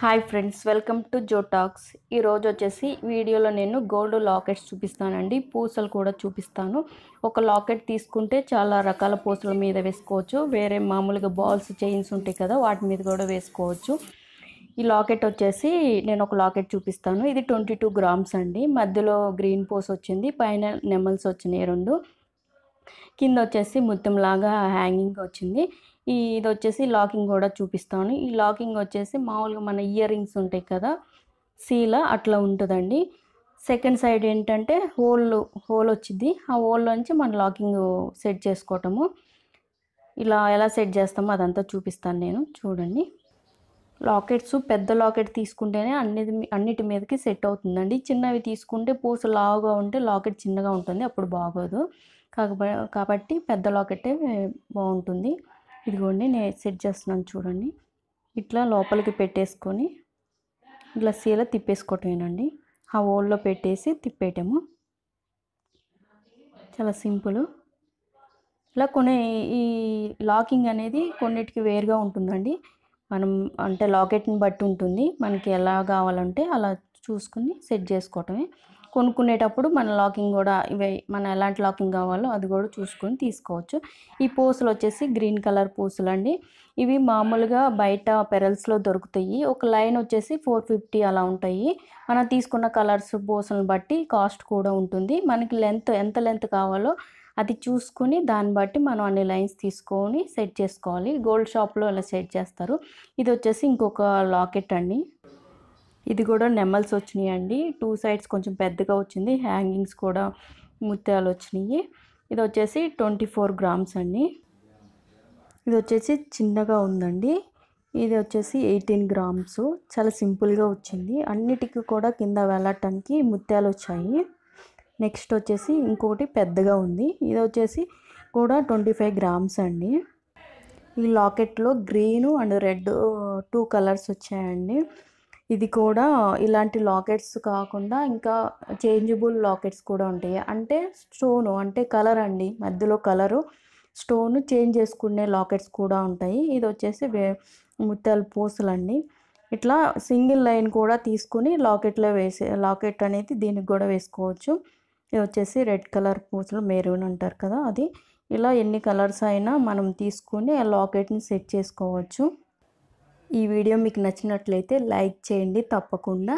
hi friends welcome to జోటాక్స్ ఈరోజు వచ్చేసి వీడియోలో నేను గోల్డ్ లాకెట్స్ చూపిస్తానండి పూసలు కూడా చూపిస్తాను ఒక లాకెట్ తీసుకుంటే చాలా రకాల పూసల మీద వేసుకోవచ్చు వేరే మామూలుగా బాల్స్ చైన్స్ ఉంటాయి కదా వాటి మీద కూడా వేసుకోవచ్చు ఈ లాకెట్ వచ్చేసి నేను ఒక లాకెట్ చూపిస్తాను ఇది ట్వంటీ టూ గ్రామ్స్ అండి మధ్యలో గ్రీన్ పూస వచ్చింది పైన నెమల్స్ వచ్చినాయి రెండు కింద వచ్చేసి లాగా హ్యాంగింగ్ వచ్చింది ఈ ఇది వచ్చేసి లాకింగ్ కూడా చూపిస్తాను ఈ లాకింగ్ వచ్చేసి మామూలుగా మన ఇయర్ రింగ్స్ ఉంటాయి కదా సీల అట్లా ఉంటుందండి సెకండ్ సైడ్ ఏంటంటే హోల్ హోల్ వచ్చింది ఆ హోల్లోంచి మనం లాకింగ్ సెట్ చేసుకోవటము ఇలా ఎలా సెట్ చేస్తామో అదంతా చూపిస్తాను నేను చూడండి లాకెట్స్ పెద్ద లాకెట్ తీసుకుంటేనే అన్ని అన్నిటి మీదకి సెట్ అవుతుందండి చిన్నవి తీసుకుంటే పూస లావుగా ఉంటే లాకెట్ చిన్నగా ఉంటుంది అప్పుడు బాగోదు కాబట్టి పెద్ద లాకెటే బాగుంటుంది ఇదిగోండి నేను సెట్ చేస్తున్నాను చూడండి ఇట్లా లోపలికి పెట్టేసుకొని ఇట్లా సీల తిప్పేసుకోవటమేనండి ఆ ఓల్లో పెట్టేసి తిప్పేయటము చాలా సింపుల్ ఇలా కొన్ని ఈ లాకింగ్ అనేది కొన్నిటికి వేరుగా ఉంటుందండి మనం అంటే లాకెట్ని బట్టి ఉంటుంది మనకి ఎలా కావాలంటే అలా చూసుకుని సెట్ చేసుకోవటమే కొనుక్కునేటప్పుడు మన లాకింగ్ కూడా ఇవే మనం ఎలాంటి లాకింగ్ కావాలో అది కూడా చూసుకొని తీసుకోవచ్చు ఈ పూసలు వచ్చేసి గ్రీన్ కలర్ పూసలు అండి ఇవి మామూలుగా బయట పెరల్స్లో దొరుకుతాయి ఒక లైన్ వచ్చేసి ఫోర్ ఫిఫ్టీ అలా ఉంటాయి మనం తీసుకున్న కలర్స్ పూసలను బట్టి కాస్ట్ కూడా ఉంటుంది మనకి లెంత్ ఎంత లెంత్ కావాలో అది చూసుకుని దాన్ని బట్టి మనం అన్ని లైన్స్ తీసుకొని సెట్ చేసుకోవాలి గోల్డ్ షాప్లో అలా సెట్ చేస్తారు ఇది వచ్చేసి ఇంకొక లాకెట్ అండి ఇది కూడా నెమ్మల్స్ వచ్చినాయి అండి టూ సైడ్స్ కొంచెం పెద్దగా వచ్చింది హ్యాంగింగ్స్ కూడా ముత్యాలు వచ్చినాయి ఇది వచ్చేసి ట్వంటీ ఫోర్ గ్రామ్స్ అండి ఇది వచ్చేసి చిన్నగా ఉందండి ఇది వచ్చేసి ఎయిటీన్ గ్రామ్స్ చాలా సింపుల్గా వచ్చింది అన్నిటికీ కూడా కింద వెళ్ళటానికి ముత్యాలు వచ్చాయి నెక్స్ట్ వచ్చేసి ఇంకొకటి పెద్దగా ఉంది ఇది వచ్చేసి కూడా ట్వంటీ ఫైవ్ గ్రామ్స్ అండి ఈ లాకెట్లో green and red two colours వచ్చాయండి ఇది కూడా ఇలాంటి లాకెట్స్ కాకుండా ఇంకా చేంజబుల్ లాకెట్స్ కూడా ఉంటాయి అంటే స్టోను అంటే కలర్ అండి మధ్యలో కలరు స్టోను చేంజ్ చేసుకునే లాకెట్స్ కూడా ఉంటాయి ఇది వచ్చేసి పూసలు పూసలండి ఇట్లా సింగిల్ లైన్ కూడా తీసుకుని లాకెట్లో వేసే లాకెట్ అనేది దీనికి కూడా వేసుకోవచ్చు ఇది వచ్చేసి రెడ్ కలర్ పూసలు మెరూన్ అంటారు కదా అది ఇలా ఎన్ని కలర్స్ అయినా మనం తీసుకుని ఆ లాకెట్ని సెట్ చేసుకోవచ్చు ఈ వీడియో మీకు నచ్చినట్లయితే లైక్ చేయండి తప్పకుండా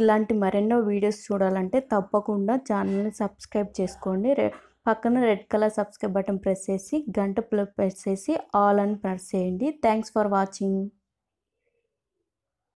ఇలాంటి మరెన్నో వీడియోస్ చూడాలంటే తప్పకుండా ఛానల్ని సబ్స్క్రైబ్ చేసుకోండి పక్కన red colour subscribe button press చేసి గంట ప్రెస్ చేసి ఆల్ అని ప్రెస్ చేయండి థ్యాంక్స్ ఫర్ వాచింగ్